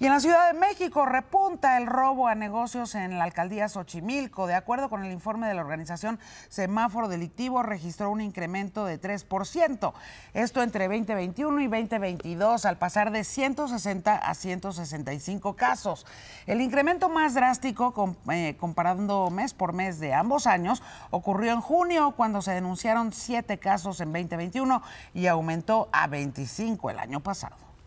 Y en la Ciudad de México repunta el robo a negocios en la alcaldía Xochimilco. De acuerdo con el informe de la organización Semáforo Delictivo, registró un incremento de 3%. Esto entre 2021 y 2022, al pasar de 160 a 165 casos. El incremento más drástico, eh, comparando mes por mes de ambos años, ocurrió en junio, cuando se denunciaron siete casos en 2021 y aumentó a 25 el año pasado.